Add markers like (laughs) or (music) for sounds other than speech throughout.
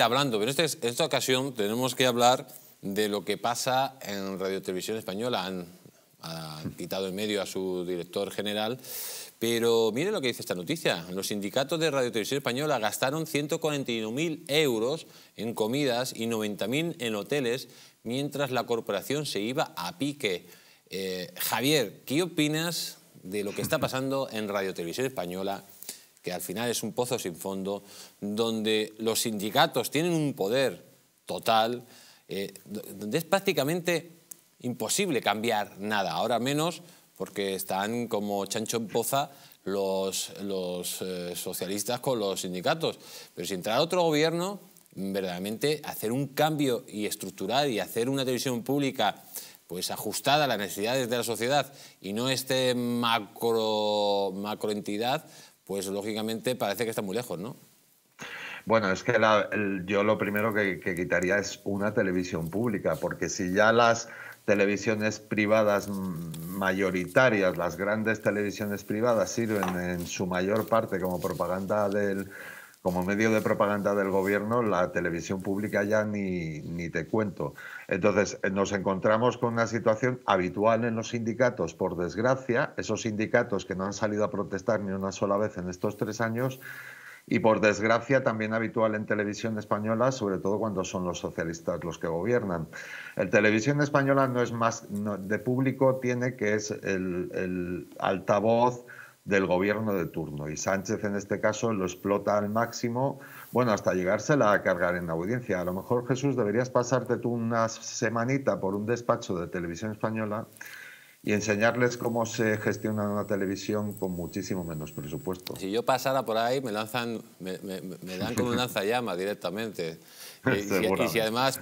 hablando, pero este en esta, ocasión tenemos que hablar de lo que pasa en Radio Televisión Española. Han, quitado en medio a su director general, pero mire lo que dice esta noticia. Los sindicatos de Radio Televisión Española gastaron 141.000 euros en comidas y 90.000 en hoteles mientras la corporación se iba a pique. Eh, Javier, ¿qué opinas de lo que está pasando en Radio Televisión Española que al final es un pozo sin fondo, donde los sindicatos tienen un poder total, eh, donde es prácticamente imposible cambiar nada, ahora menos porque están como chancho en poza los, eh, socialistas con los sindicatos. Pero si entrara otro gobierno, verdaderamente hacer un cambio y estructurar y hacer una televisión pública pues ajustada a las necesidades de la sociedad y no este macro, macro pues lógicamente parece que está muy lejos, ¿no? Bueno, es que yo lo primero que quitaría es una televisión pública, porque si ya las televisiones privadas mayoritarias, las grandes televisiones privadas sirven en su mayor parte como propaganda del, como medio de propaganda del gobierno, la televisión pública ya ni, ni te cuento. Entonces, eh, nos encontramos con una situación habitual en los sindicatos, por desgracia, esos sindicatos que no han salido a protestar ni una sola vez en estos tres años, y por desgracia también habitual en televisión española, sobre todo cuando son los socialistas los que gobiernan. El televisión española no es más de público, tiene que es el, el altavoz del gobierno de turno. Y Sánchez en este caso lo explota al máximo, bueno, hasta llegársela a cargar en la audiencia. A lo mejor, Jesús, deberías pasarte tú una semanita por un despacho de televisión española y enseñarles cómo se gestiona una televisión con muchísimo menos presupuesto. Si yo pasara por ahí, me lanzan, me, dan como un lanzallamas directamente. (laughs) y, si, y, si, además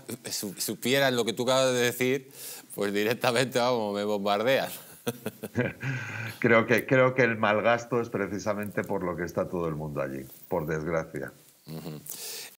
supieran lo que tú acabas de decir, pues directamente, vamos, me bombardeas (laughs) creo, que, creo que el malgasto es precisamente por lo que está todo el mundo allí, por desgracia.